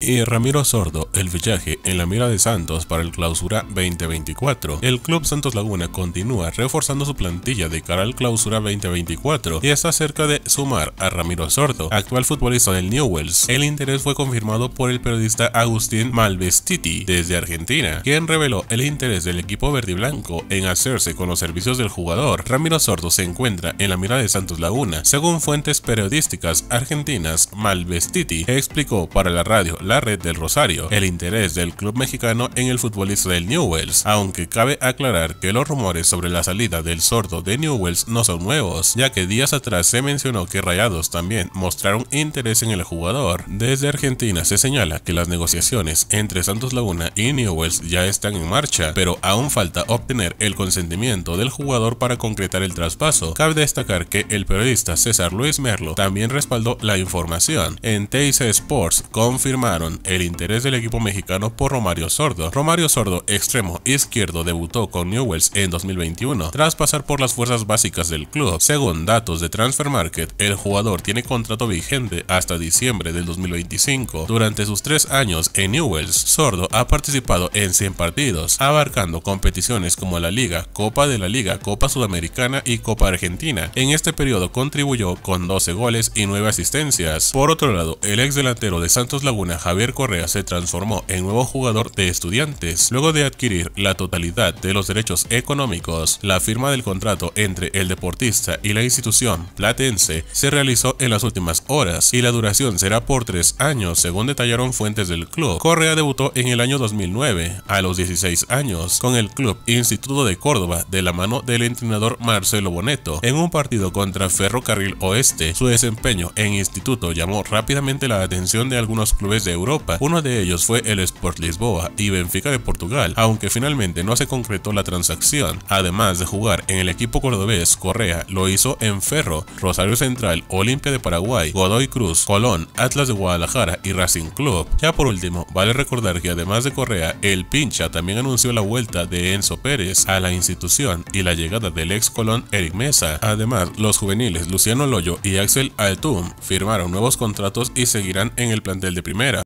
y Ramiro Sordo el villaje en la mira de Santos para el clausura 2024. El club Santos Laguna continúa reforzando su plantilla de cara al clausura 2024 y está cerca de sumar a Ramiro Sordo, actual futbolista del Newells. El interés fue confirmado por el periodista Agustín Malvestiti desde Argentina, quien reveló el interés del equipo verde y blanco en hacerse con los servicios del jugador. Ramiro Sordo se encuentra en la mira de Santos Laguna. Según fuentes periodísticas argentinas, Malvestiti explicó para la radio la red del Rosario, el interés del club mexicano en el futbolista del Newells, aunque cabe aclarar que los rumores sobre la salida del sordo de Newells no son nuevos, ya que días atrás se mencionó que Rayados también mostraron interés en el jugador. Desde Argentina se señala que las negociaciones entre Santos Laguna y Newells ya están en marcha, pero aún falta obtener el consentimiento del jugador para concretar el traspaso. Cabe destacar que el periodista César Luis Merlo también respaldó la información. En TIC Sports confirmaron el interés del equipo mexicano por Romario Sordo. Romario Sordo, extremo izquierdo, debutó con Newells en 2021 tras pasar por las fuerzas básicas del club. Según datos de Transfer Market, el jugador tiene contrato vigente hasta diciembre del 2025. Durante sus tres años en Newells, Sordo ha participado en 100 partidos, abarcando competiciones como la Liga, Copa de la Liga, Copa Sudamericana y Copa Argentina. En este periodo contribuyó con 12 goles y 9 asistencias. Por otro lado, el ex delantero de Santos Laguna, Javier Correa se transformó en nuevo jugador de estudiantes luego de adquirir la totalidad de los derechos económicos. La firma del contrato entre el deportista y la institución platense se realizó en las últimas horas y la duración será por tres años según detallaron fuentes del club. Correa debutó en el año 2009 a los 16 años con el club Instituto de Córdoba de la mano del entrenador Marcelo Boneto en un partido contra Ferrocarril Oeste. Su desempeño en instituto llamó rápidamente la atención de algunos clubes de Europa. Uno de ellos fue el Sport Lisboa y Benfica de Portugal, aunque finalmente no se concretó la transacción. Además de jugar en el equipo cordobés, Correa lo hizo en Ferro, Rosario Central, Olimpia de Paraguay, Godoy Cruz, Colón, Atlas de Guadalajara y Racing Club. Ya por último, vale recordar que además de Correa, el Pincha también anunció la vuelta de Enzo Pérez a la institución y la llegada del ex Colón Eric Mesa. Además, los juveniles Luciano Loyo y Axel Altum firmaron nuevos contratos y seguirán en el plantel de primera.